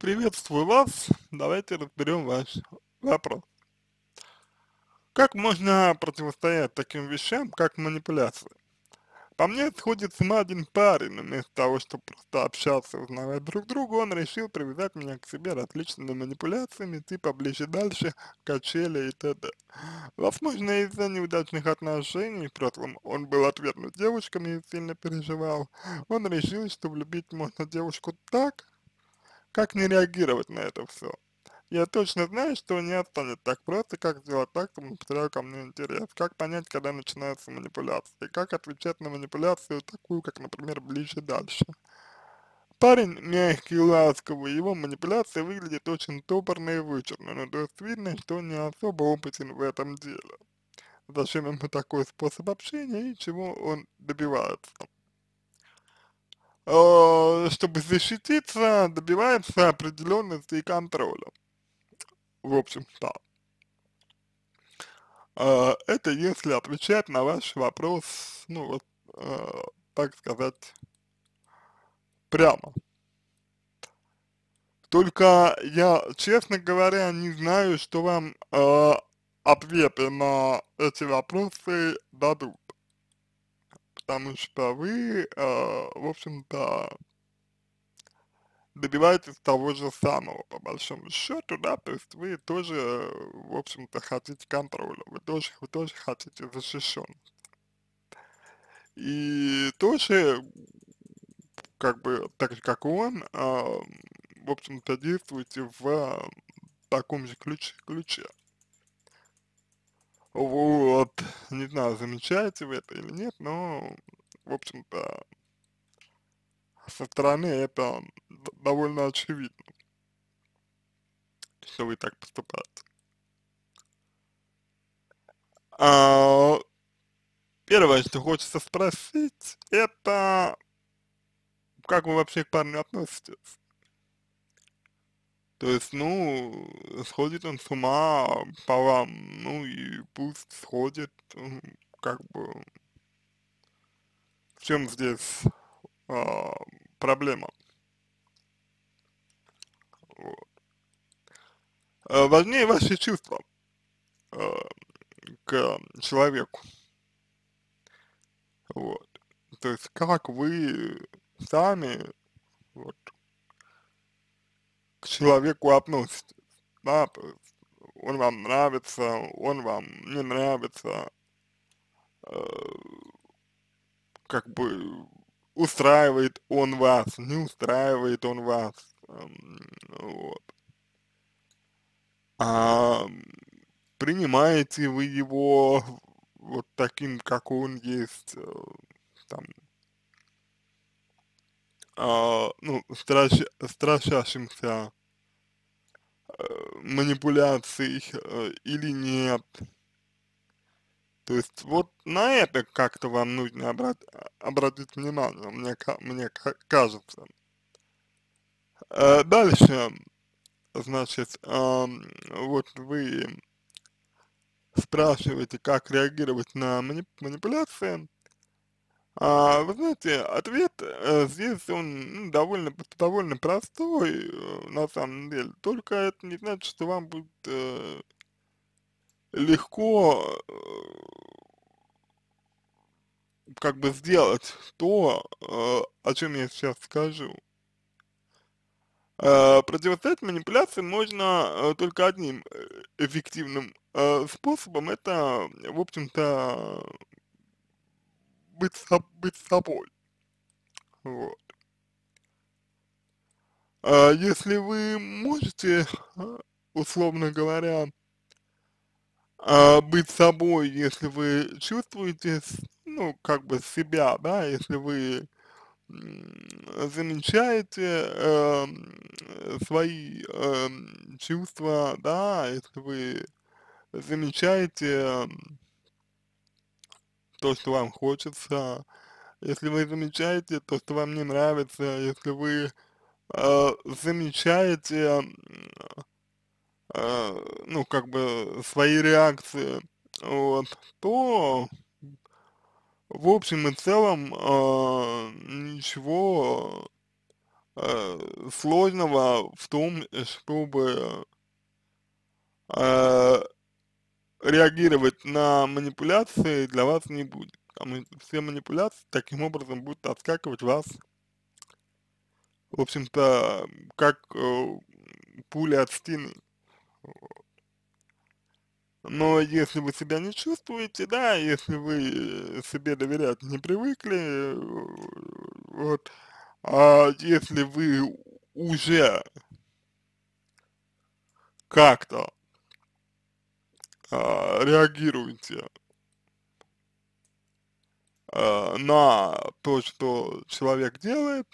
Приветствую вас. Давайте разберем ваш вопрос. Как можно противостоять таким вещам, как манипуляции? По мне сходит с ума один парень, вместо того, чтобы просто общаться и узнавать друг друга, он решил привязать меня к себе различными манипуляциями, типа ближе-дальше, качели и т.д. Возможно, из-за неудачных отношений в прошлом он был отвергнут девушками и сильно переживал. Он решил, что влюбить можно девушку так, как не реагировать на это все? Я точно знаю, что он не отстанет так просто, как сделать так, чтобы потерял ко мне интерес. Как понять, когда начинаются манипуляции? Как отвечать на манипуляцию такую, как, например, ближе дальше? Парень мягкий и ласковый, его манипуляция выглядит очень топорно и вычурно, но то есть видно, что он не особо опытен в этом деле. Зачем ему такой способ общения и чего он добивается? Э, чтобы защититься, добивается определенности и контроля. В общем-то. Э, это если отвечать на ваш вопрос, ну вот, э, так сказать, прямо. Только я, честно говоря, не знаю, что вам э, ответы на эти вопросы дадут потому что вы, э, в общем-то, добиваетесь того же самого, по большому счету, да, то есть вы тоже, в общем-то, хотите контроля, вы тоже, вы тоже хотите защищенность. И тоже, как бы, так же, как и он, э, в общем-то, действуете в таком же ключ, ключе. Вот. Не знаю, замечаете вы это или нет, но, в общем-то, со стороны это довольно очевидно, что вы так поступаете. А, первое, что хочется спросить, это как вы вообще к парню относитесь? То есть, ну, сходит он с ума по вам, ну и пусть сходит, как бы, в чем здесь а, проблема? Вот. А, важнее ваши чувства а, к человеку. Вот. То есть, как вы сами человеку относитесь, да, то есть он вам нравится, он вам не нравится, э, как бы устраивает он вас, не устраивает он вас, э, вот. А принимаете вы его вот таким, как он есть, э, там, э, ну, стращ, стращащимся манипуляций э, или нет. То есть вот на это как-то вам нужно обрат а, обратить внимание, мне, мне кажется. Э, дальше, значит, вот вы спрашиваете, как реагировать на манипуляции. А, вы знаете, ответ э, здесь он ну, довольно, довольно простой, э, на самом деле. Только это не значит, что вам будет э, легко э, как бы сделать то, э, о чем я сейчас скажу. Э, противостоять манипуляции можно только одним эффективным способом, это, в общем-то, быть, быть собой. Вот. А если вы можете, а, условно говоря, а, быть собой, если вы чувствуете, ну, как бы себя, да, если вы замечаете э, свои э, чувства, да, если вы замечаете то, что вам хочется, если вы замечаете то, что вам не нравится, если вы э, замечаете, э, ну, как бы, свои реакции, вот, то в общем и целом э, ничего э, сложного в том, э, чтобы э, реагировать на манипуляции для вас не будет. А все манипуляции таким образом будут отскакивать вас, в общем-то, как э, пуля от стены. Но если вы себя не чувствуете, да, если вы себе доверять не привыкли, вот, а если вы уже как-то а, реагируете а, на то, что человек делает,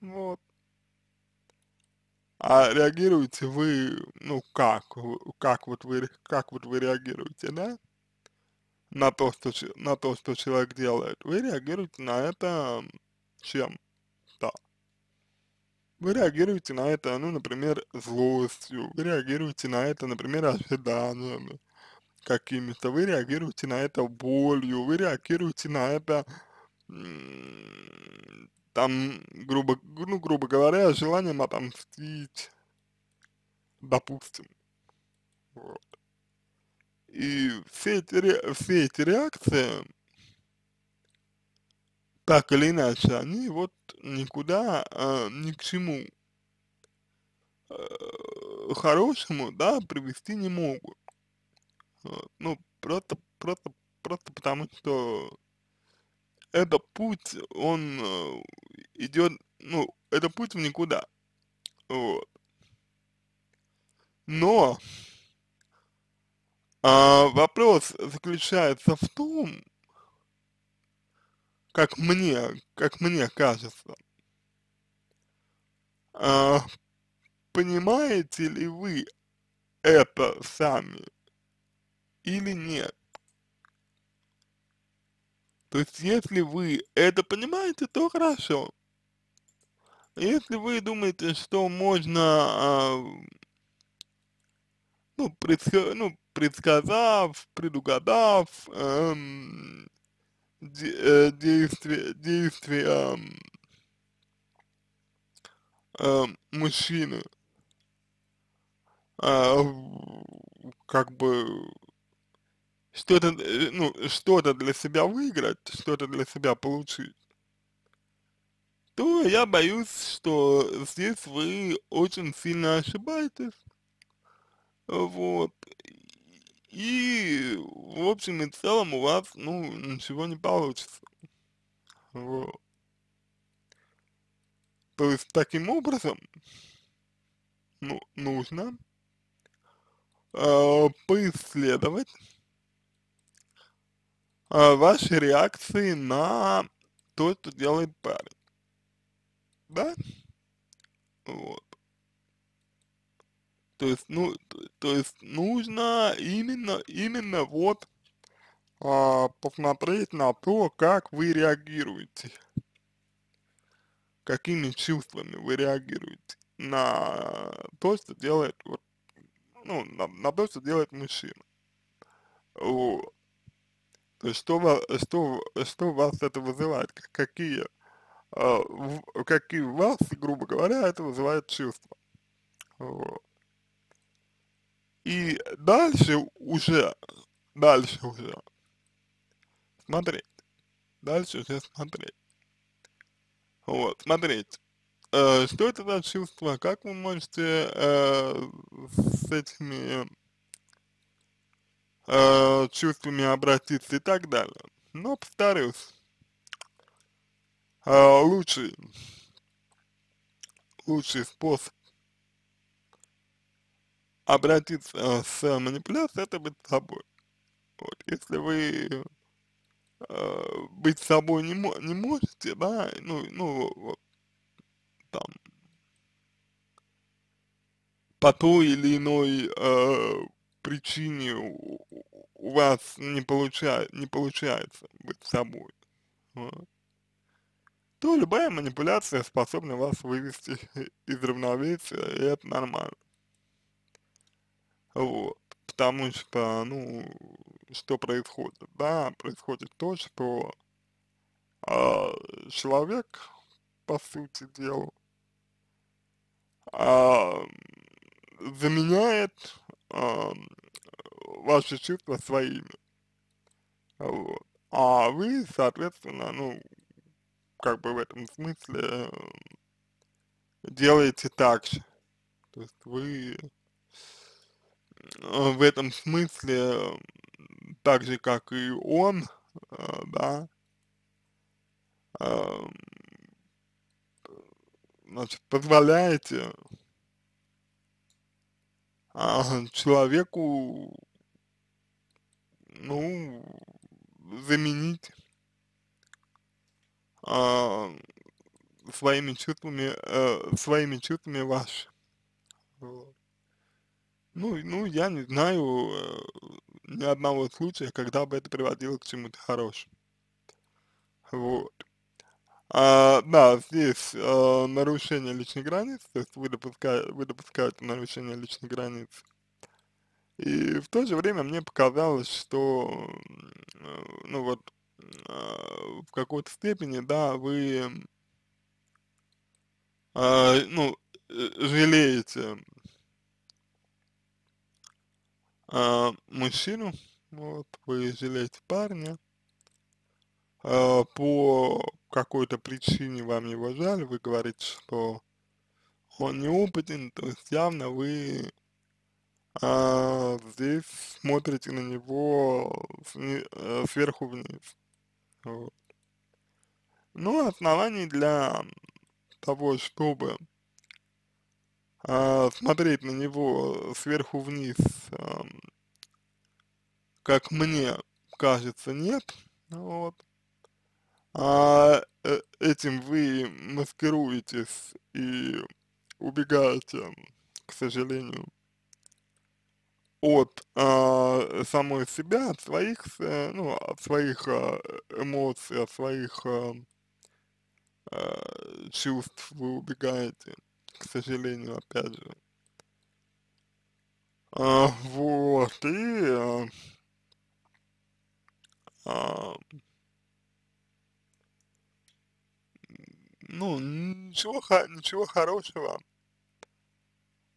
вот, а реагируете вы, ну как, как вот вы, как вот вы реагируете, да? на то, что, на то, что человек делает, вы реагируете на это чем? Да. Вы реагируете на это, ну, например, злостью, вы реагируете на это, например, ожиданиями, какими-то, вы реагируете на это болью, вы реагируете на это там, грубо, ну, грубо говоря, желанием отомстить, допустим. Вот. И все эти, все эти реакции, так или иначе, они вот никуда, э, ни к чему э, хорошему, да, привести не могут. Ну, просто, просто, просто потому что это путь, он э, идет, ну, это путь в никуда. Вот. Но а, вопрос заключается в том, как мне, как мне кажется, а, понимаете ли вы это сами? или нет. То есть, если вы это понимаете, то хорошо. Если вы думаете, что можно, а, ну, предск... ну, предсказав, предугадав эм, де, э, действия, действия э, мужчины, э, как бы что-то, э, ну, что-то для себя выиграть, что-то для себя получить, то я боюсь, что здесь вы очень сильно ошибаетесь. Вот. И, в общем и целом, у вас, ну, ничего не получится. Вот. То есть, таким образом, ну, нужно э, поисследовать э, а, вашей реакции на то, что делает парень. Да? Вот. То есть, ну, то, то есть нужно именно, именно вот а, посмотреть на то, как вы реагируете, какими чувствами вы реагируете на то, что делает, вот, ну, на, на то, что делает мужчина. Вот. Э, что есть э, что, что, э, что вас это вызывает? Какие, а, какие у вас, грубо говоря, это вызывает чувства? И дальше уже, дальше уже смотреть. Дальше уже смотреть. Вот, смотреть. Э, что это за чувство? Как вы можете э, с этими э, чувствами обратиться и так далее. Но, повторюсь, э, лучший, лучший способ обратиться э, с э, манипуляцией, это быть собой. Вот, если вы э, быть собой не, не можете, да, ну, ну, вот, там, по той или иной э, причине у вас не, получа, не получается быть собой. Вот. То любая манипуляция способна вас вывести из равновесия, и это нормально. Вот. Потому что, ну, что происходит? Да, происходит то, что а, человек, по сути дела, а, заменяет э, ваши чувства своими. Вот. А вы, соответственно, ну, как бы в этом смысле э, делаете так же. То есть вы э, в этом смысле, так же как и он, э, да, э, значит, позволяете а, человеку, ну, заменить а, своими чувствами, а, своими чувствами ваши. Ну, ну, я не знаю э, ни одного случая, когда бы это приводило к чему-то хорошему. Вот. А, да, здесь а, нарушение личных границ, то есть вы, допуска, вы допускаете нарушение личных границ. И в то же время мне показалось, что, э, ну вот, а, в какой-то степени, да, вы, а, ну, э, жалеете а, мужчину, вот, вы жалеете парня а, по какой-то причине вам его жаль, вы говорите, что он неопытен, то есть явно вы а, здесь смотрите на него э, сверху вниз. Вот. Но ну, оснований для того, чтобы а, смотреть на него сверху вниз, а, как мне кажется, нет. Вот а э, этим вы маскируетесь и убегаете, к сожалению, от э, самой себя, от своих, э, ну, от своих э, эмоций, от своих э, э, чувств вы убегаете, к сожалению, опять же. А, вот, и а, а, ну, ничего, ничего хорошего,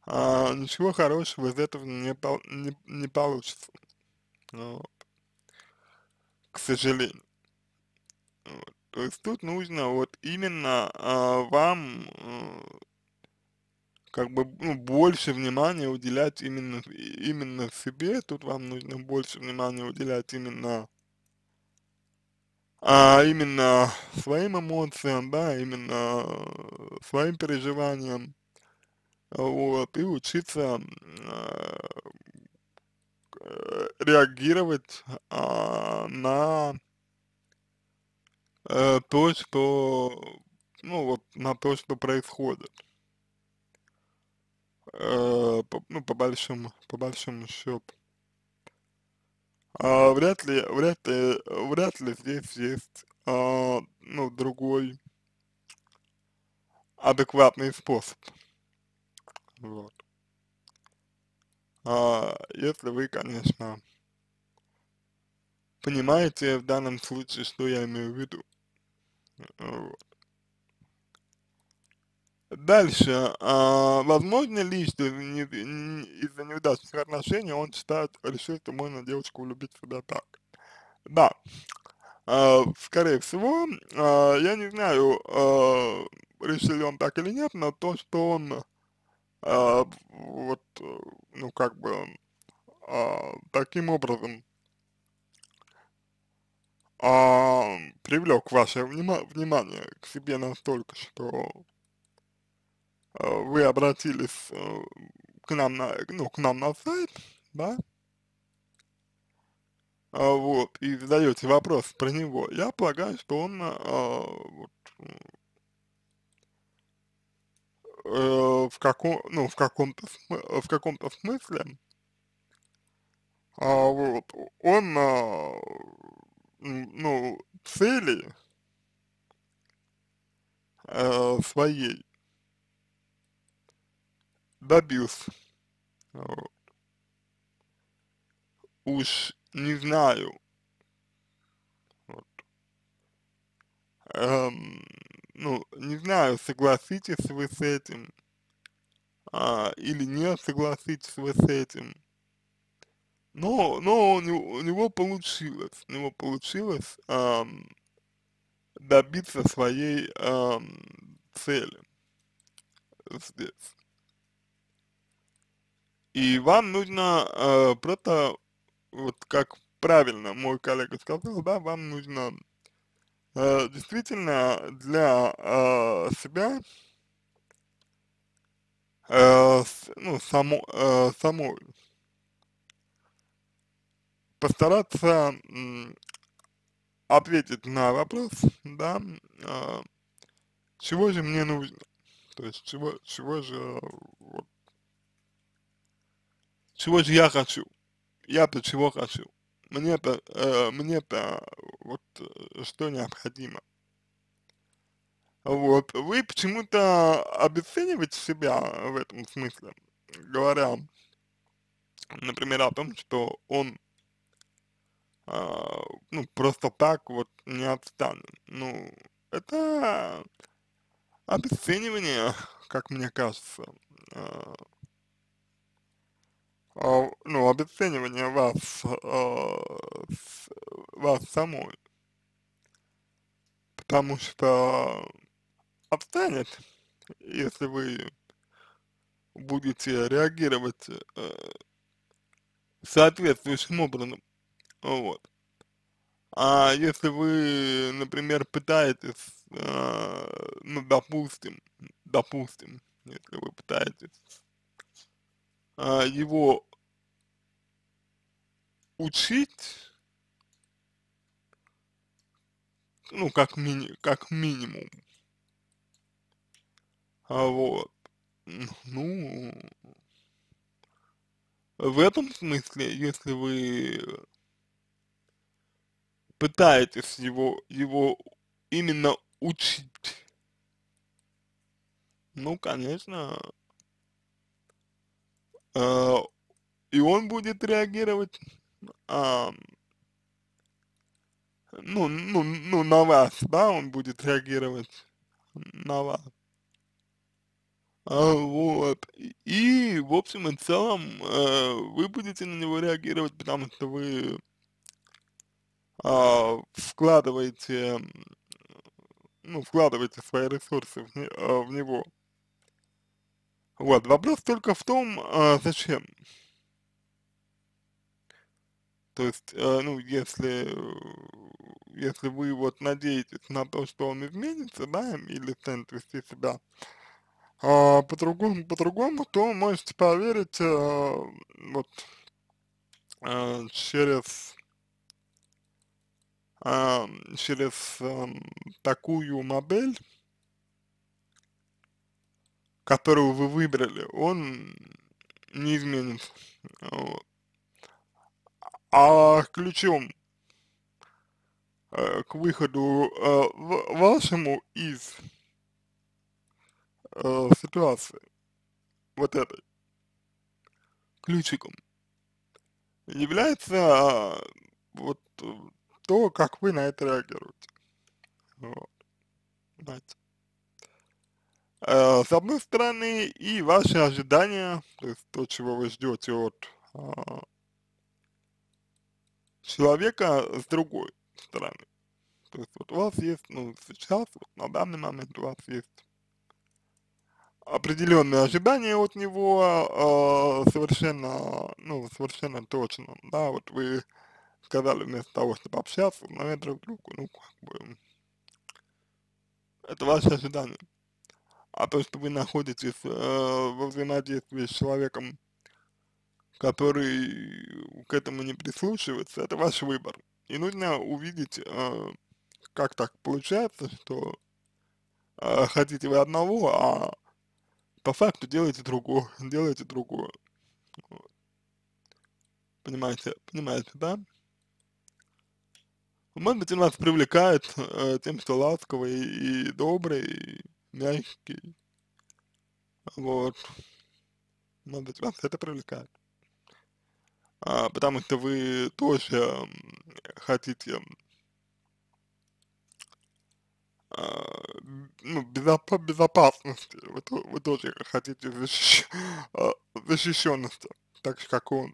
а, ничего хорошего из этого не, не, не получится. Вот. Ну, к сожалению. Вот. То есть тут нужно вот именно а, вам а, как бы ну, больше внимания уделять именно, именно себе, тут вам нужно больше внимания уделять именно а именно своим эмоциям, да, именно э, своим переживаниям, вот, и учиться э, реагировать а, на э, то, что, ну вот, на то, что происходит. Э, по, ну, по большому, по большому счету. А, вряд ли, вряд ли, вряд ли здесь есть, а, ну, другой адекватный способ. Вот. А, если вы, конечно, понимаете в данном случае, что я имею в виду. Вот. Дальше. А, возможно ли, что из-за неудачных отношений он считает, решил, что можно девочку улюбить себя так? Да. А, скорее всего, а, я не знаю, а, решил ли он так или нет, но то, что он а, вот, ну как бы а, таким образом а, привлек ваше внима внимание к себе настолько, что вы обратились э, к нам на, ну, к нам на сайт, да, а вот, и задаете вопрос про него, я полагаю, что он э, вот, э, в каком, ну, в каком-то, в каком-то смысле, а, вот, он, а, ну, цели а, своей добился. Вот. Уж не знаю. Вот. Эм, ну, не знаю, согласитесь вы с этим а, или не согласитесь вы с этим. Но, но у, него, у него получилось, у него получилось эм, добиться своей эм, цели здесь. И вам нужно э, просто, вот как правильно мой коллега сказал, да, вам нужно э, действительно для э, себя э, ну, само, э, самой постараться ответить на вопрос, да, э, чего же мне нужно, то есть чего, чего же вот, чего же я хочу, я-то чего хочу, мне-то, э, мне-то вот э, что необходимо. Вот, вы почему-то обесцениваете себя в этом смысле, говоря, например, о том, что он, э, ну, просто так вот не отстанет. Ну, это обесценивание, как мне кажется, э, а, ну, обесценивание вас, а, вас самой. Потому что обстанет, если вы будете реагировать э, соответствующим образом. Вот. А если вы, например, пытаетесь, э, ну, допустим, допустим, если вы пытаетесь а, его учить, ну, как, мини как минимум. А вот. Ну, в этом смысле, если вы пытаетесь его, его именно учить, ну, конечно, а, и он будет реагировать, э, ну, ну, ну, на вас, да, он будет реагировать на вас. А, вот. И, в общем и целом, э, вы будете на него реагировать, потому что вы э, вкладываете, ну, вкладываете свои ресурсы в, не, э, в него. Вот, вопрос только в том, а, зачем. То есть, э, ну, если, если вы вот надеетесь на то, что он изменится, да, или станет вести себя а, по-другому, по-другому, то можете поверить э, вот э, через через эм, такую модель, которого вы выбрали, он не изменится. Вот. А ключом э, к выходу э, вашему из э, ситуации, вот этой, ключиком, является а, вот то, как вы на это реагируете. Вот. Знаете. Э, с одной стороны, и ваши ожидания, то есть то, чего вы ждете от а, человека с другой стороны. То есть вот у вас есть, ну, сейчас, вот на данный момент у вас есть определенные ожидания от него, э, совершенно, ну, совершенно точно, да, вот вы сказали вместо того, чтобы общаться, наверное, друг другу, ну, как бы, это ваши ожидания а то, что вы находитесь э, во взаимодействии с человеком, который к этому не прислушивается, это ваш выбор. И нужно увидеть, э, как так получается, что э, хотите вы одного, а по факту делаете другое, делаете другое. Понимаете, понимаете, да? Может быть, он вас привлекает э, тем, что ласковый и добрый, мягкий. Вот. Может быть, вас это привлекает. А, потому что вы тоже хотите а, ну, безоп безопасности, вы, вы тоже хотите защищ, а, защищенности, так же, как он.